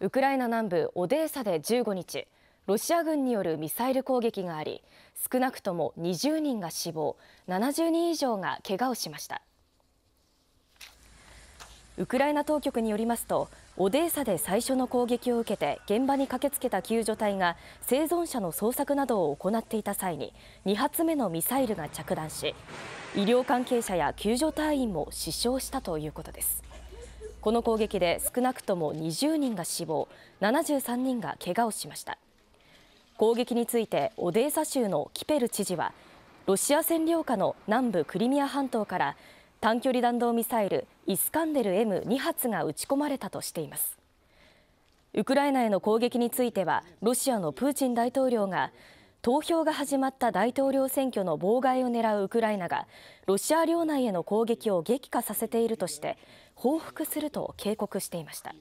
ウクライナ南部オデーサで15日ロシア軍によるミサイル攻撃があり少なくとも20人が死亡70人以上が怪我をしましたウクライナ当局によりますとオデーサで最初の攻撃を受けて現場に駆けつけた救助隊が生存者の捜索などを行っていた際に2発目のミサイルが着弾し医療関係者や救助隊員も死傷したということですこの攻撃で少なくとも20人が死亡、73人がけがをしました。攻撃についてオデーサ州のキペル知事は、ロシア占領下の南部クリミア半島から短距離弾道ミサイルイスカンデル M2 発が撃ち込まれたとしています。ウクライナへの攻撃についてはロシアのプーチン大統領が投票が始まった大統領選挙の妨害を狙うウクライナがロシア領内への攻撃を激化させているとして報復すると警告していました。